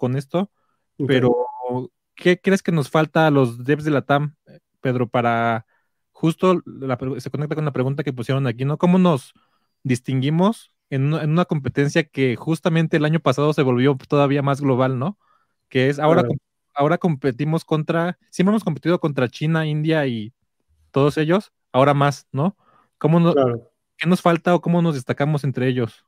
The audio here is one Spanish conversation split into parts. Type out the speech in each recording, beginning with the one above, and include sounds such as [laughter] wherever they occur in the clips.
con esto, pero ¿qué crees que nos falta a los devs de la TAM, Pedro, para justo se conecta con la pregunta que pusieron aquí, ¿no? ¿Cómo nos distinguimos en una, competencia que justamente el año pasado se volvió todavía más global, ¿no? Que es ahora, ahora competimos contra, siempre hemos competido contra China, India y todos ellos, ahora más, ¿no? ¿Cómo ¿Qué nos falta o cómo nos destacamos entre ellos?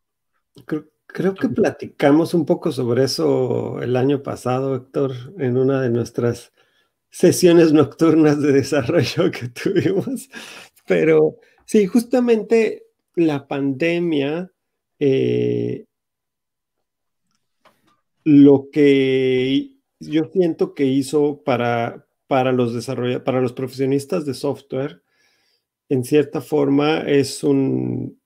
Creo, Creo que platicamos un poco sobre eso el año pasado, Héctor, en una de nuestras sesiones nocturnas de desarrollo que [laughs] tuvimos. Pero sí, justamente la pandemia eh, lo que yo siento que hizo para, para, los para los profesionistas de software, en cierta forma, es un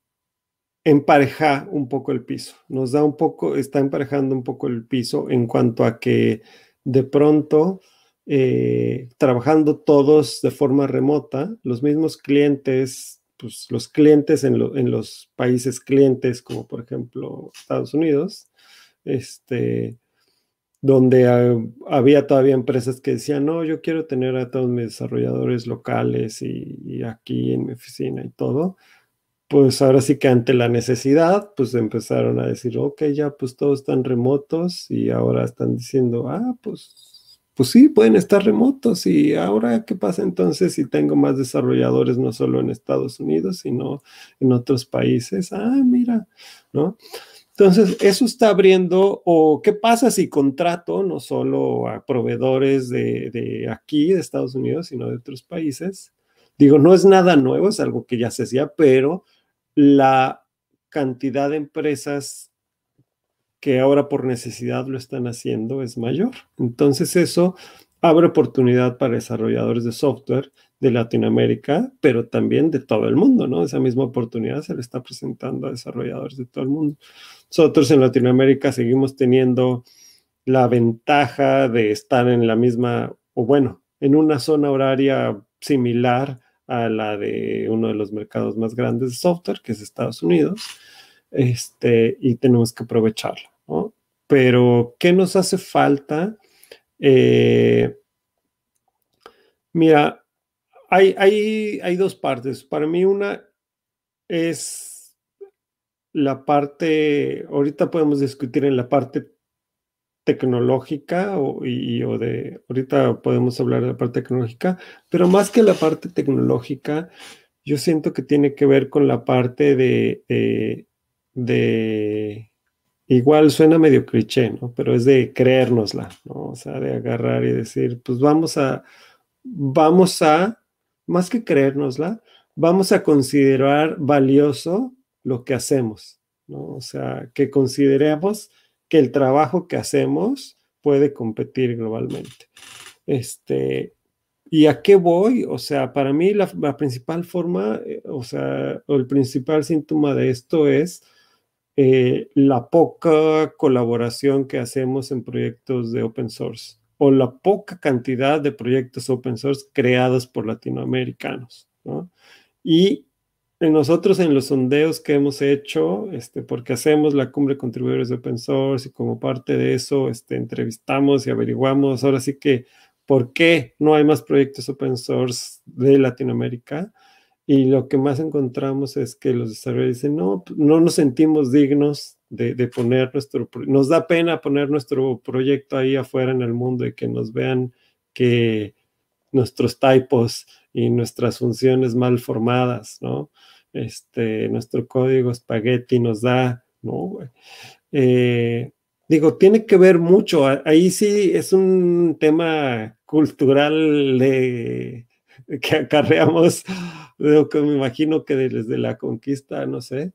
empareja un poco el piso, nos da un poco, está emparejando un poco el piso en cuanto a que de pronto, eh, trabajando todos de forma remota, los mismos clientes, pues los clientes en, los países clientes, como por ejemplo Estados Unidos, este, donde había todavía empresas que decían, no, yo quiero tener a todos mis desarrolladores locales y aquí en mi oficina y todo pues ahora sí que ante la necesidad, pues empezaron a decir, ok, ya pues todos están remotos y ahora están diciendo, ah, pues, pues sí, pueden estar remotos y ahora qué pasa entonces si tengo más desarrolladores no solo en Estados Unidos, sino en otros países, ah, mira, ¿no? Entonces, eso está abriendo, o qué pasa si contrato no solo a proveedores de, de aquí, de Estados Unidos, sino de otros países, Digo, no es nada nuevo, es algo que ya se hacía, pero la cantidad de empresas que ahora por necesidad lo están haciendo es mayor. Entonces eso abre oportunidad para desarrolladores de software de Latinoamérica, pero también de todo el mundo, ¿no? Esa misma oportunidad se le está presentando a desarrolladores de todo el mundo. Nosotros en Latinoamérica seguimos teniendo la ventaja de estar en la misma, o bueno, en una zona horaria similar a la de uno de los mercados más grandes de software, que es Estados Unidos, este, y tenemos que aprovecharlo. ¿no? Pero, ¿qué nos hace falta? Eh, mira, hay, hay, hay dos partes. Para mí una es la parte, ahorita podemos discutir en la parte tecnológica y, o de, ahorita podemos hablar de la parte tecnológica, pero más que la parte tecnológica, yo siento que tiene que ver con la parte de, de, igual suena medio cliché, ¿no? Pero es de creérnosla, ¿no? O sea, de agarrar y decir, pues vamos a, vamos a, más que creérnosla, vamos a considerar valioso lo que hacemos, ¿no? O sea, que consideremos que el trabajo que hacemos puede competir globalmente. Este, ¿Y a qué voy? O sea, para mí la, principal forma, eh, o sea, el principal síntoma de esto es eh, la poca colaboración que hacemos en proyectos de open source o la poca cantidad de proyectos open source creados por latinoamericanos. Y en nosotros, en los sondeos que hemos hecho, este, porque hacemos la cumbre de contribuidores de open source y como parte de eso este, entrevistamos y averiguamos, ahora sí que, ¿por qué no hay más proyectos open source de Latinoamérica? Y lo que más encontramos es que los desarrolladores dicen, no, no nos sentimos dignos de, poner nuestro, nos da pena poner nuestro proyecto ahí afuera en el mundo y que nos vean que nuestros typos y nuestras funciones mal formadas, ¿no? Este, nuestro código espagueti nos da, ¿no? Eh, digo, tiene que ver mucho, ahí sí es un tema cultural que acarreamos, lo que me imagino que desde la conquista, no sé,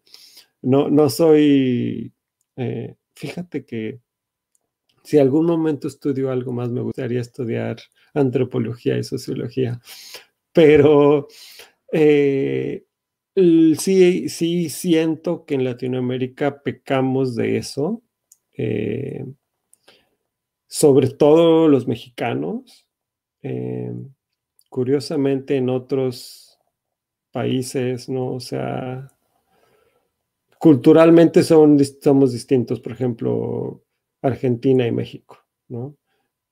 no, no soy, eh, fíjate que si algún momento estudio algo más, me gustaría estudiar antropología y sociología, pero eh, sí, siento que en Latinoamérica pecamos de eso, eh, sobre todo los mexicanos. Eh, curiosamente en otros países, ¿no? O sea, culturalmente son, somos distintos, por ejemplo, Argentina y México, ¿no?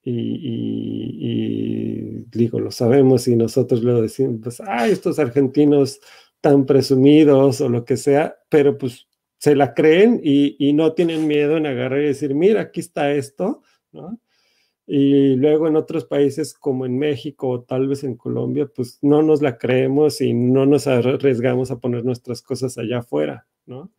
Y, digo, lo sabemos y nosotros lo decimos, pues, ay, estos argentinos tan presumidos o lo que sea, pero pues se la creen y, y no tienen miedo en agarrar y decir, mira, aquí está esto, ¿no? Y luego en otros países como en México o tal vez en Colombia, pues no nos la creemos y no nos arriesgamos a poner nuestras cosas allá afuera, ¿no?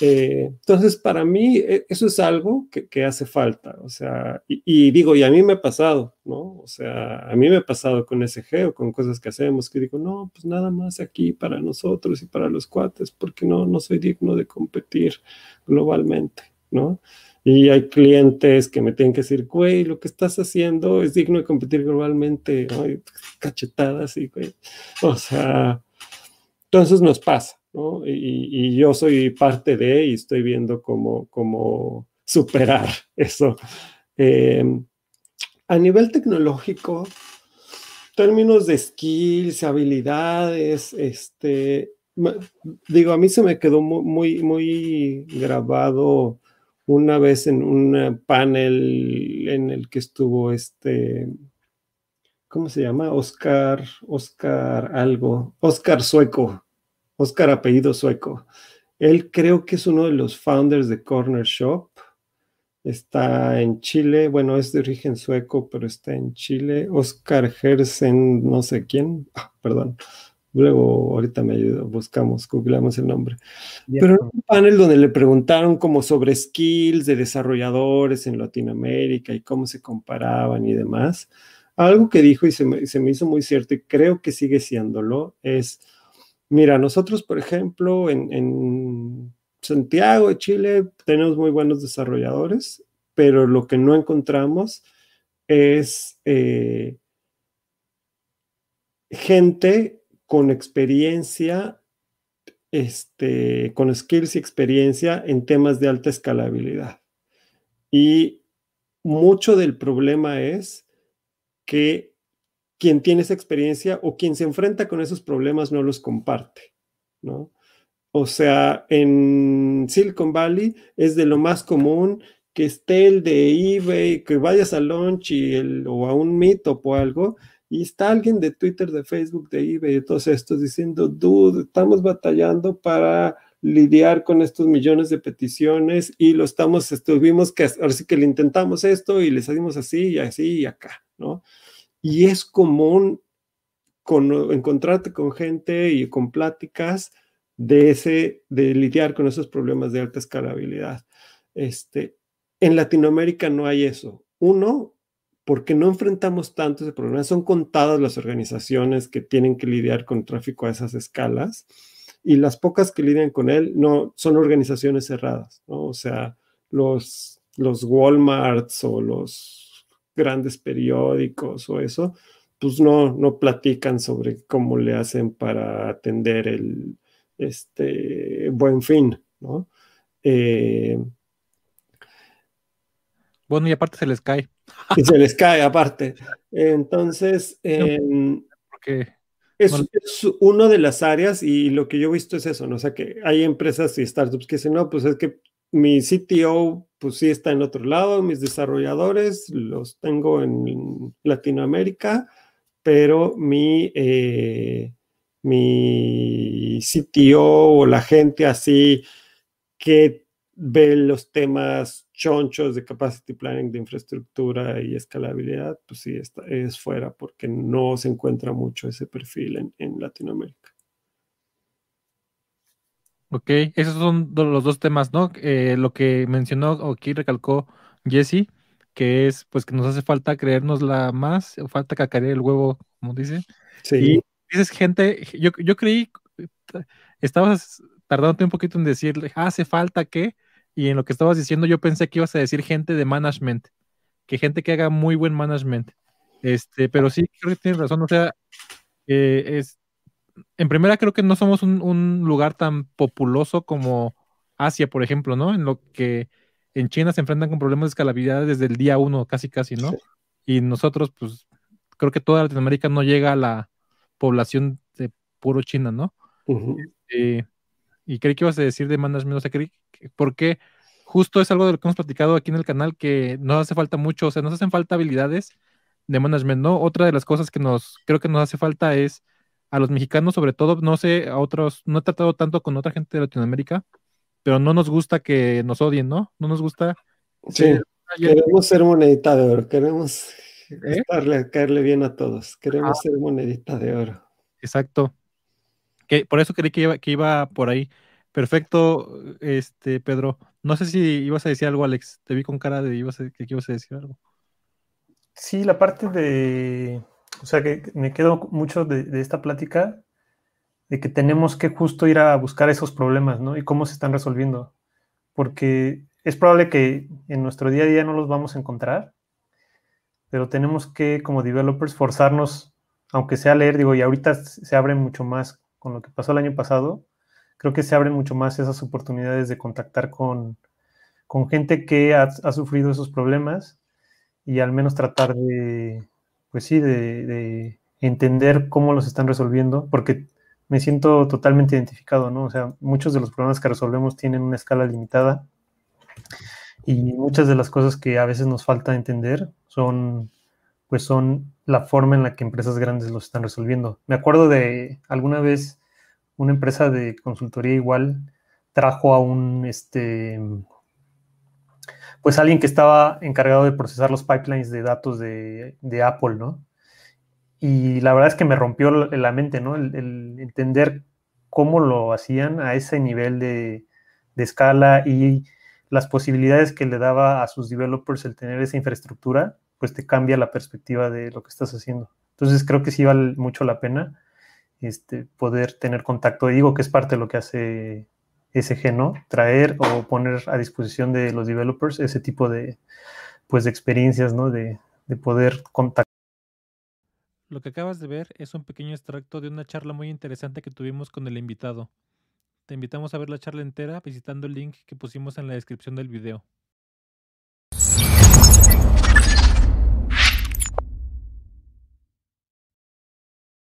Eh, entonces, para mí, e, eso es algo que, hace falta, o sea, y, digo, y a mí me ha pasado, ¿no? O sea, a mí me ha pasado con SG o con cosas que hacemos que digo, no, pues nada más aquí para nosotros y para los cuates, porque no, no soy digno de competir globalmente, ¿no? Y hay clientes que me tienen que decir, güey, lo que estás haciendo es digno de competir globalmente, ¿no? cachetadas y, güey, o sea, entonces nos pasa. Y, yo soy parte de y estoy viendo cómo, cómo [laughs] superar eso. Eh, a nivel tecnológico, términos de skills, habilidades, este, digo, a mí se me quedó muy, muy, muy grabado una vez en un panel en el que estuvo este, ¿cómo se llama? Oscar, Oscar algo, Oscar sueco, Oscar apellido sueco. Él creo que es uno de los founders de Corner Shop. Está en Chile, bueno, es de origen sueco, pero está en Chile. Oscar Gersen, no sé quién, ah, perdón. Luego, ahorita me ayudo. buscamos, googleamos el nombre. Pero en un panel donde le preguntaron como sobre skills de desarrolladores en Latinoamérica y cómo se comparaban y demás. Algo que dijo y se se me hizo muy cierto y creo que sigue siéndolo es Mira, nosotros, por ejemplo, en, Santiago de Chile tenemos muy buenos desarrolladores, pero lo que no encontramos es eh, gente con experiencia, este, con skills y experiencia en temas de alta escalabilidad. Y mucho del problema es que quien tiene esa experiencia o quien se enfrenta con esos problemas no los comparte, ¿no? O sea, en Silicon Valley es de lo más común que esté el de eBay, que vayas a Launch y o a un Meetup o algo, y está alguien de Twitter, de Facebook, de eBay, de todos estos diciendo, dude, estamos batallando para lidiar con estos millones de peticiones y lo estamos, estuvimos que, ahora que le intentamos esto y le salimos así y así y acá, ¿no? Y es común con, encontrarte con gente y con pláticas de, ese, de lidiar con esos problemas de alta escalabilidad. Este, en Latinoamérica no hay eso. Uno, porque no enfrentamos tanto ese problema. Son contadas las organizaciones que tienen que lidiar con tráfico a esas escalas y las pocas que lidian con él no son organizaciones cerradas, O sea, los, los Walmarts o los grandes periódicos o eso, pues no, no platican sobre cómo le hacen para atender el este, buen fin, ¿no? Eh, bueno, y aparte se les cae. [laughs] se les cae, aparte. Entonces, es, uno es, una de las áreas y lo que yo he visto es eso, ¿no? O sea, que hay empresas y startups que dicen, no, pues es que mi CTO, pues sí está en otro lado, mis desarrolladores los tengo en Latinoamérica, pero mi, eh, mi CTO o la gente así que ve los temas chonchos de capacity planning de infraestructura y escalabilidad, pues sí, está, es fuera porque no se encuentra mucho ese perfil en Latinoamérica. Ok, esos son los dos temas, ¿no? Eh, lo que mencionó o aquí recalcó Jesse, que es pues que nos hace falta la más, falta cacarear el huevo, como dice. Sí. Y dices, gente, yo, yo creí, eh, estabas tardándote un poquito en decirle, hace falta que, y en lo que estabas diciendo yo pensé que ibas a decir gente de management, que gente que haga muy buen management. Este, pero ah. sí, creo que tienes razón, o sea, eh, es, en primera creo que no somos un, lugar tan populoso como Asia, por ejemplo, ¿no? En lo que en China se enfrentan con problemas de escalabilidad desde el día uno, casi, casi, ¿no? Y nosotros, pues, creo que toda Latinoamérica no llega a la población de puro China, ¿no? Este, y creí que ibas a decir de management, o sea, porque justo es algo de lo que hemos platicado aquí en el canal, que nos hace falta mucho, o sea, nos hacen falta habilidades de management, ¿no? Otra de las cosas que nos, creo que nos hace falta es a los mexicanos, sobre todo, no sé, a otros, no he tratado tanto con otra gente de Latinoamérica, pero no nos gusta que nos odien, ¿no? No nos gusta. Sí, queremos ser monedita de oro, queremos ¿Eh? caerle bien a todos, queremos ah. ser monedita de oro. Exacto. Que, por eso creí que iba, que iba por ahí. Perfecto, este Pedro. No sé si ibas a decir algo, Alex. Te vi con cara de ibas que ibas a decir algo. Sí, la parte de o sea que me quedo mucho de, esta plática de que tenemos que justo ir a buscar esos problemas, ¿no? Y cómo se están resolviendo. Porque es probable que en nuestro día a día no los vamos a encontrar, pero tenemos que como developers forzarnos, aunque sea leer, digo, y ahorita se abren mucho más con lo que pasó el año pasado, creo que se abren mucho más esas oportunidades de contactar con, gente que ha sufrido esos problemas y al menos tratar de, pues sí, de, entender cómo los están resolviendo, porque me siento totalmente identificado, ¿no? O sea, muchos de los problemas que resolvemos tienen una escala limitada y muchas de las cosas que a veces nos falta entender son, pues son la forma en la que empresas grandes los están resolviendo. Me acuerdo de alguna vez una empresa de consultoría igual trajo a un, este, pues alguien que estaba encargado de procesar los pipelines de datos de, Apple, ¿no? Y la verdad es que me rompió la mente, ¿no? El, entender cómo lo hacían a ese nivel de, escala y las posibilidades que le daba a sus developers el tener esa infraestructura, pues te cambia la perspectiva de lo que estás haciendo. Entonces creo que sí vale mucho la pena este, poder tener contacto. digo que es parte de lo que hace SG, ¿no? Traer o poner a disposición de los developers ese tipo de, pues, de experiencias, ¿no? De, de poder contactar. Lo que acabas de ver es un pequeño extracto de una charla muy interesante que tuvimos con el invitado. Te invitamos a ver la charla entera visitando el link que pusimos en la descripción del video.